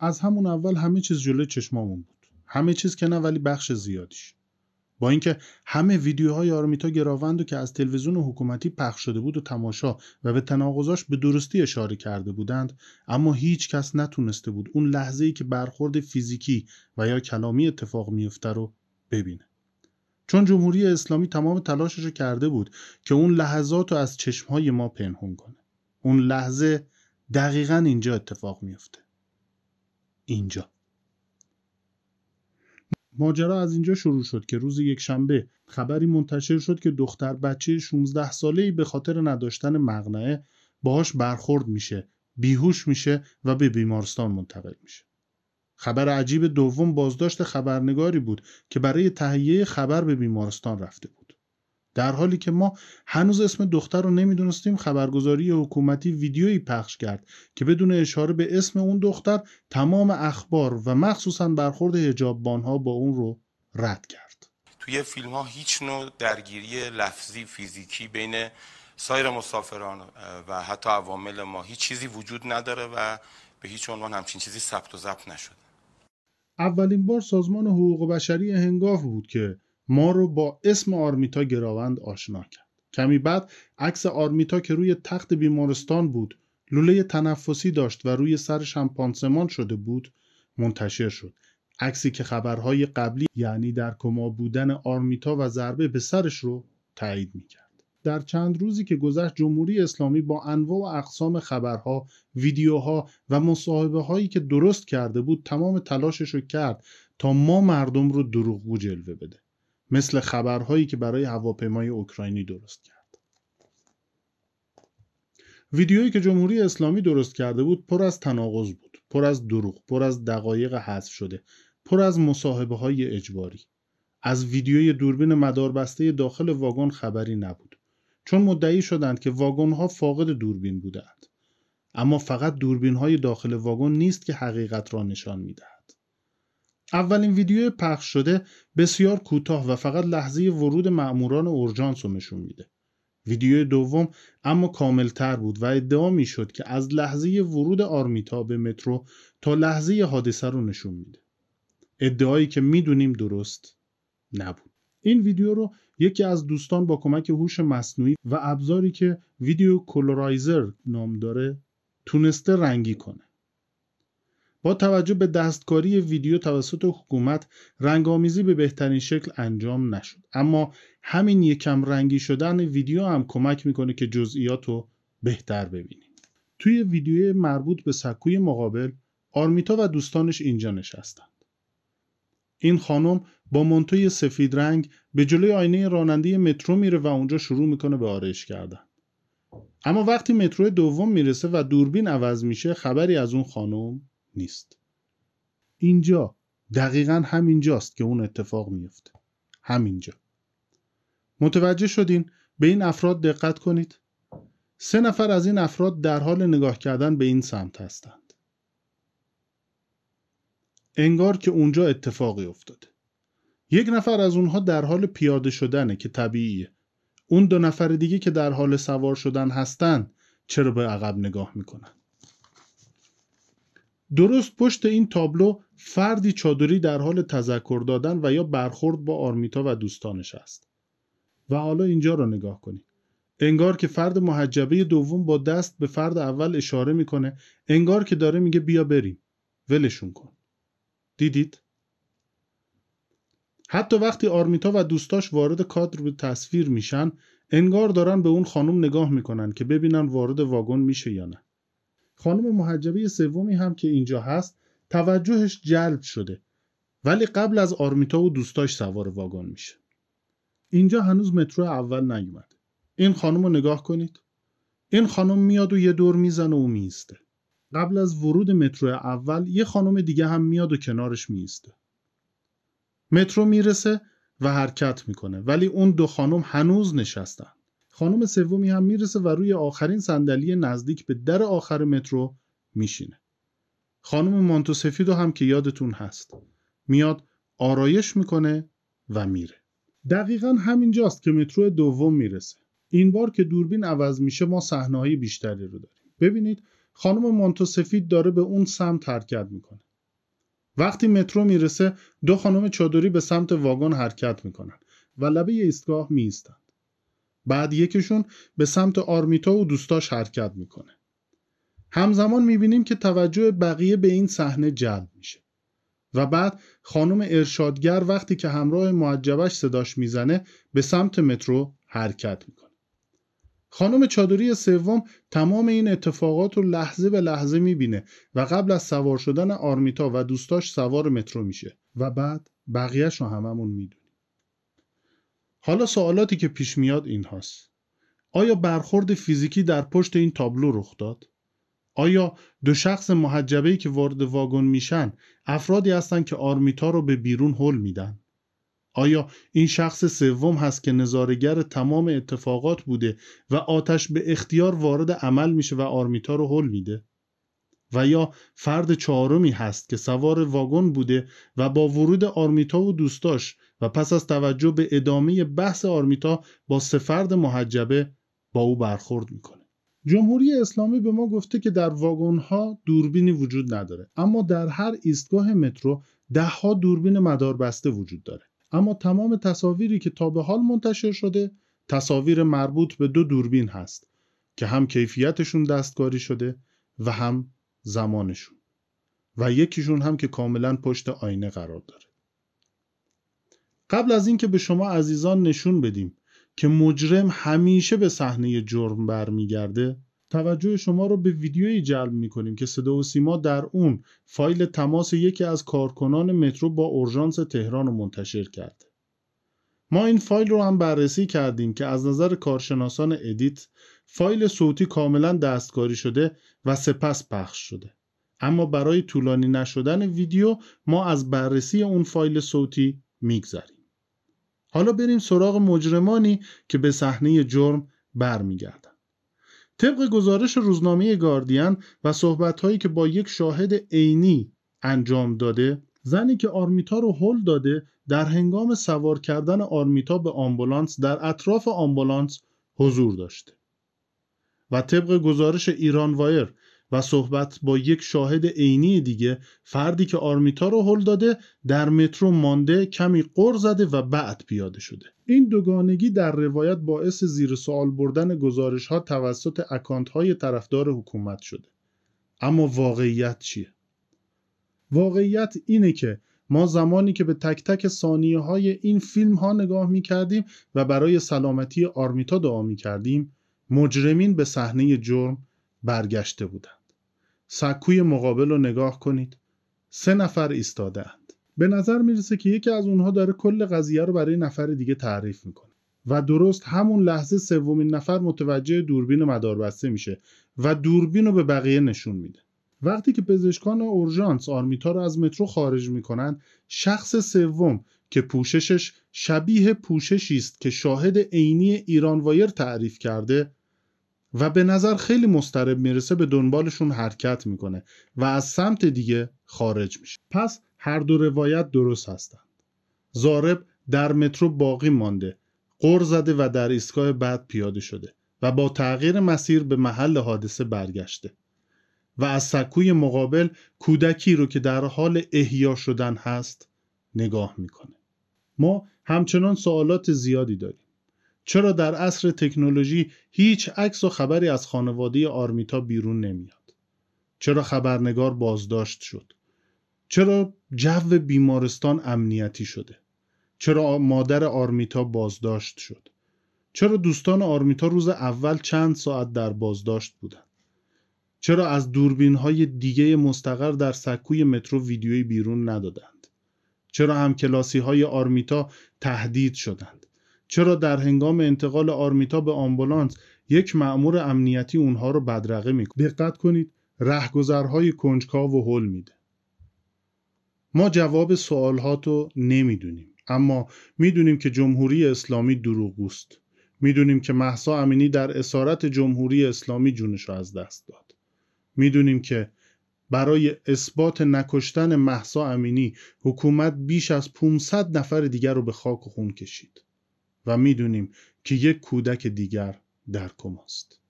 از همون اول همه چیز جلوی چشمامون بود همه چیز که نه ولی بخش زیادیش با اینکه همه ویدیوهای آرمیتا گراوندو که از تلویزیون حکومتی پخش شده بود و تماشا و به تناقضاش به درستی اشاره کرده بودند اما هیچ کس نتونسته بود اون لحظه ای که برخورد فیزیکی و یا کلامی اتفاق میفته رو ببینه چون جمهوری اسلامی تمام تلاشش رو کرده بود که اون لحظات رو از چشمهای ما پنهون کنه اون لحظه دقیقا اینجا اتفاق میفته اینجا ماجرا از اینجا شروع شد که روز یک شنبه خبری منتشر شد که دختر بچه 16 ساله ای به خاطر نداشتن مغنعه باهاش برخورد میشه بیهوش میشه و به بیمارستان منتقل میشه خبر عجیب دوم بازداشت خبرنگاری بود که برای تهیه خبر به بیمارستان رفته بود در حالی که ما هنوز اسم دختر رو نمیدونستیم خبرگزاری حکومتی ویدیویی پخش کرد که بدون اشاره به اسم اون دختر تمام اخبار و مخصوصا برخورد بانها با اون رو رد کرد توی فیلم ها هیچ نوع درگیری لفظی فیزیکی بین سایر مسافران و حتی عوامل ما هیچ چیزی وجود نداره و به هیچ عنوان همچین چیزی ثبت و ضبط نشده اولین بار سازمان حقوق بشری هنگاف بود که ما رو با اسم آرمیتا گراوند آشنا کرد کمی بعد عکس آرمیتا که روی تخت بیمارستان بود لوله تنفسی داشت و روی سرش هم پانسمان شده بود منتشر شد عکسی که خبرهای قبلی یعنی در کما بودن آرمیتا و ضربه به سرش رو تایید میکرد در چند روزی که گذشت جمهوری اسلامی با انواع و اقسام خبرها، ویدیوها و مصاحبه هایی که درست کرده بود تمام تلاشش رو کرد تا ما مردم رو دروغگو جلوه بده. مثل خبرهایی که برای هواپیمای اوکراینی درست کرد. ویدیویی که جمهوری اسلامی درست کرده بود پر از تناقض بود، پر از دروغ، پر از دقایق حذف شده، پر از مصاحبه های اجباری. از ویدیوی دوربین مداربسته داخل واگن خبری نبود. چون مدعی شدند که واگن ها فاقد دوربین بودند. اما فقط دوربین های داخل واگن نیست که حقیقت را نشان میدهد. اولین ویدیو پخش شده بسیار کوتاه و فقط لحظه ورود مأموران اورژانس رو نشون میده. ویدیو دوم اما تر بود و ادعا شد که از لحظه ورود آرمیتا به مترو تا لحظه حادثه رو نشون میده. ادعایی که میدونیم درست نبود. این ویدیو رو یکی از دوستان با کمک هوش مصنوعی و ابزاری که ویدیو کلورایزر نام داره تونسته رنگی کنه. با توجه به دستکاری ویدیو توسط حکومت رنگآمیزی به بهترین شکل انجام نشد اما همین یکم رنگی شدن ویدیو هم کمک میکنه که جزئیات رو بهتر ببینیم توی ویدیوی مربوط به سکوی مقابل آرمیتا و دوستانش اینجا نشستند این خانم با منتوی سفید رنگ به جلوی آینه راننده مترو میره و اونجا شروع میکنه به آرش کردن اما وقتی مترو دوم میرسه و دوربین عوض میشه خبری از اون خانم نیست اینجا دقیقا همینجاست که اون اتفاق میفته همینجا متوجه شدین به این افراد دقت کنید سه نفر از این افراد در حال نگاه کردن به این سمت هستند انگار که اونجا اتفاقی افتاده یک نفر از اونها در حال پیاده شدنه که طبیعیه اون دو نفر دیگه که در حال سوار شدن هستند چرا به عقب نگاه میکنن درست پشت این تابلو فردی چادری در حال تذکر دادن و یا برخورد با آرمیتا و دوستانش است. و حالا اینجا را نگاه کنید. انگار که فرد محجبه دوم با دست به فرد اول اشاره میکنه انگار که داره میگه بیا بریم ولشون کن دیدید حتی وقتی آرمیتا و دوستاش وارد کادر به تصویر میشن انگار دارن به اون خانم نگاه میکنن که ببینن وارد واگن میشه یا نه خانم محجبه سومی هم که اینجا هست توجهش جلب شده ولی قبل از آرمیتا و دوستاش سوار واگن میشه اینجا هنوز مترو اول نیومده این خانم رو نگاه کنید این خانم میاد و یه دور میزنه و میسته قبل از ورود مترو اول یه خانم دیگه هم میاد و کنارش میسته مترو میرسه و حرکت میکنه ولی اون دو خانم هنوز نشستن خانم سومی هم میرسه و روی آخرین صندلی نزدیک به در آخر مترو میشینه خانم سفیدو هم که یادتون هست میاد آرایش میکنه و میره دقیقا همینجاست که مترو دوم میرسه این بار که دوربین عوض میشه ما های بیشتری رو داریم ببینید خانم سفید داره به اون سمت حرکت میکنه وقتی مترو میرسه دو خانم چادری به سمت واگن حرکت میکنن و لبه ایستگاه میستن. بعد یکیشون به سمت آرمیتا و دوستاش حرکت میکنه همزمان میبینیم که توجه بقیه به این صحنه جلب میشه و بعد خانم ارشادگر وقتی که همراه معجبش صداش میزنه به سمت مترو حرکت میکنه خانم چادری سوم تمام این اتفاقات رو لحظه به لحظه میبینه و قبل از سوار شدن آرمیتا و دوستاش سوار مترو میشه و بعد بقیهش رو هممون میدونیم حالا سوالاتی که پیش میاد این هاست. آیا برخورد فیزیکی در پشت این تابلو رخ داد؟ آیا دو شخص محجبهی که وارد واگن میشن افرادی هستند که آرمیتا رو به بیرون هل میدن؟ آیا این شخص سوم هست که نظارگر تمام اتفاقات بوده و آتش به اختیار وارد عمل میشه و آرمیتا رو هل میده؟ و یا فرد چهارمی هست که سوار واگن بوده و با ورود آرمیتا و دوستاش و پس از توجه به ادامه بحث آرمیتا با سه فرد محجبه با او برخورد میکنه جمهوری اسلامی به ما گفته که در واگن ها دوربینی وجود نداره اما در هر ایستگاه مترو ده ها دوربین مداربسته وجود داره اما تمام تصاویری که تا به حال منتشر شده تصاویر مربوط به دو دوربین هست که هم کیفیتشون دستکاری شده و هم زمانشون و یکیشون هم که کاملا پشت آینه قرار داره قبل از اینکه به شما عزیزان نشون بدیم که مجرم همیشه به صحنه جرم برمیگرده توجه شما رو به ویدیویی جلب می کنیم که صدا و سیما در اون فایل تماس یکی از کارکنان مترو با اورژانس تهران رو منتشر کرد. ما این فایل رو هم بررسی کردیم که از نظر کارشناسان ادیت فایل صوتی کاملا دستکاری شده و سپس پخش شده اما برای طولانی نشدن ویدیو ما از بررسی اون فایل صوتی میگذریم حالا بریم سراغ مجرمانی که به صحنه جرم برمیگردن طبق گزارش روزنامه گاردین و صحبتهایی که با یک شاهد عینی انجام داده زنی که آرمیتا رو هل داده در هنگام سوار کردن آرمیتا به آمبولانس در اطراف آمبولانس حضور داشته و طبق گزارش ایران وایر و صحبت با یک شاهد عینی دیگه فردی که آرمیتا رو هل داده در مترو مانده کمی قر زده و بعد پیاده شده این دوگانگی در روایت باعث زیر سوال بردن گزارش ها توسط اکانت های طرفدار حکومت شده اما واقعیت چیه واقعیت اینه که ما زمانی که به تک تک ثانیه های این فیلم ها نگاه می کردیم و برای سلامتی آرمیتا دعا می کردیم مجرمین به صحنه جرم برگشته بودند سکوی مقابل رو نگاه کنید سه نفر ایستادهاند به نظر میرسه که یکی از اونها داره کل قضیه رو برای نفر دیگه تعریف میکنه و درست همون لحظه سومین نفر متوجه دوربین مداربسته میشه و دوربین رو به بقیه نشون میده وقتی که پزشکان اورژانس آرمیتا رو از مترو خارج میکنن شخص سوم که پوششش شبیه پوششی است که شاهد عینی ایران وایر تعریف کرده و به نظر خیلی مسترب میرسه به دنبالشون حرکت میکنه و از سمت دیگه خارج میشه پس هر دو روایت درست هستند زارب در مترو باقی مانده قر زده و در ایستگاه بعد پیاده شده و با تغییر مسیر به محل حادثه برگشته و از سکوی مقابل کودکی رو که در حال احیا شدن هست نگاه میکنه ما همچنان سوالات زیادی داریم چرا در عصر تکنولوژی هیچ عکس و خبری از خانواده آرمیتا بیرون نمیاد؟ چرا خبرنگار بازداشت شد؟ چرا جو بیمارستان امنیتی شده؟ چرا مادر آرمیتا بازداشت شد؟ چرا دوستان آرمیتا روز اول چند ساعت در بازداشت بودند؟ چرا از دوربین های دیگه مستقر در سکوی مترو ویدیویی بیرون ندادند؟ چرا همکلاسی های آرمیتا تهدید شدند؟ چرا در هنگام انتقال آرمیتا به آمبولانس یک مأمور امنیتی اونها رو بدرقه میکنه دقت کنید رهگذرهای کنجکا و هول میده ما جواب سوالهات رو نمیدونیم اما میدونیم که جمهوری اسلامی دروغگوست میدونیم که محسا امینی در اسارت جمهوری اسلامی جونش رو از دست داد میدونیم که برای اثبات نکشتن محسا امینی حکومت بیش از 500 نفر دیگر رو به خاک و خون کشید و میدونیم که یک کودک دیگر در کماست